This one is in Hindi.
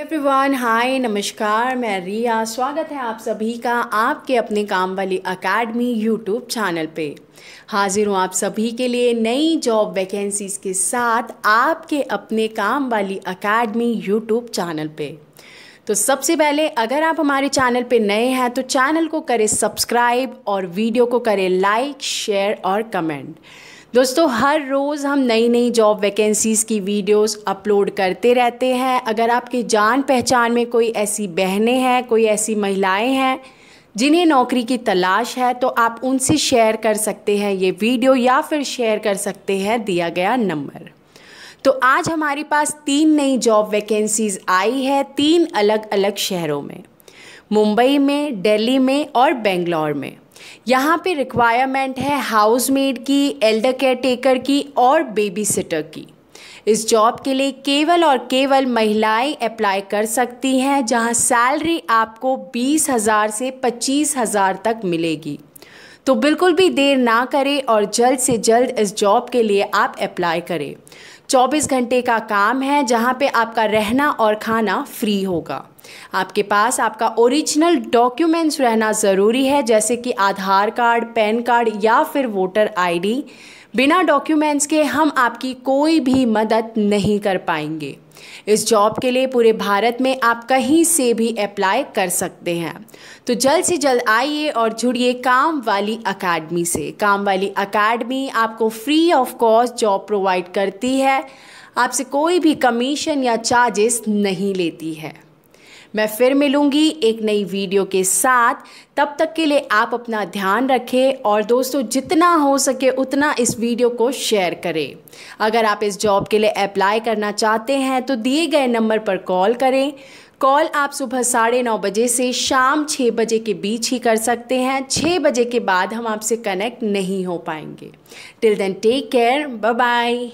एवरीवन हाय नमस्कार मैं रिया स्वागत है आप सभी का आपके अपने काम वाली अकेडमी यूट्यूब चैनल पे हाजिर हूँ आप सभी के लिए नई जॉब वैकेंसीज़ के साथ आपके अपने काम वाली अकेडमी यूट्यूब चैनल पे तो सबसे पहले अगर आप हमारे चैनल पे नए हैं तो चैनल को करें सब्सक्राइब और वीडियो को करें लाइक शेयर और कमेंट दोस्तों हर रोज़ हम नई नई जॉब वैकेंसीज़ की वीडियोस अपलोड करते रहते हैं अगर आपके जान पहचान में कोई ऐसी बहनें हैं कोई ऐसी महिलाएं हैं जिन्हें नौकरी की तलाश है तो आप उनसे शेयर कर सकते हैं ये वीडियो या फिर शेयर कर सकते हैं दिया गया नंबर तो आज हमारे पास तीन नई जॉब वैकेंसीज़ आई है तीन अलग अलग शहरों में मुंबई में दिल्ली में और बेंगलोर में यहाँ पे रिक्वायरमेंट है हाउस मेड की एल्डर केयर टेकर की और बेबी सिटर की इस जॉब के लिए केवल और केवल महिलाएं अप्लाई कर सकती हैं जहां सैलरी आपको बीस हज़ार से पच्चीस हज़ार तक मिलेगी तो बिल्कुल भी देर ना करें और जल्द से जल्द इस जॉब के लिए आप अप्लाई करें 24 घंटे का काम है जहाँ पे आपका रहना और खाना फ्री होगा आपके पास आपका ओरिजिनल डॉक्यूमेंट्स रहना ज़रूरी है जैसे कि आधार कार्ड पैन कार्ड या फिर वोटर आईडी बिना डॉक्यूमेंट्स के हम आपकी कोई भी मदद नहीं कर पाएंगे इस जॉब के लिए पूरे भारत में आप कहीं से भी अप्लाई कर सकते हैं तो जल्द से जल्द आइए और जुड़िए काम वाली अकाडमी से काम वाली अकेडमी आपको free of cost job provide करती है आपसे कोई भी कमीशन या चार्जेस नहीं लेती है मैं फिर मिलूंगी एक नई वीडियो के साथ तब तक के लिए आप अपना ध्यान रखें और दोस्तों जितना हो सके उतना इस वीडियो को शेयर करें अगर आप इस जॉब के लिए अप्लाई करना चाहते हैं तो दिए गए नंबर पर कॉल करें कॉल आप सुबह साढ़े नौ बजे से शाम छः बजे के बीच ही कर सकते हैं छः बजे के बाद हम आपसे कनेक्ट नहीं हो पाएंगे till then take care bye bye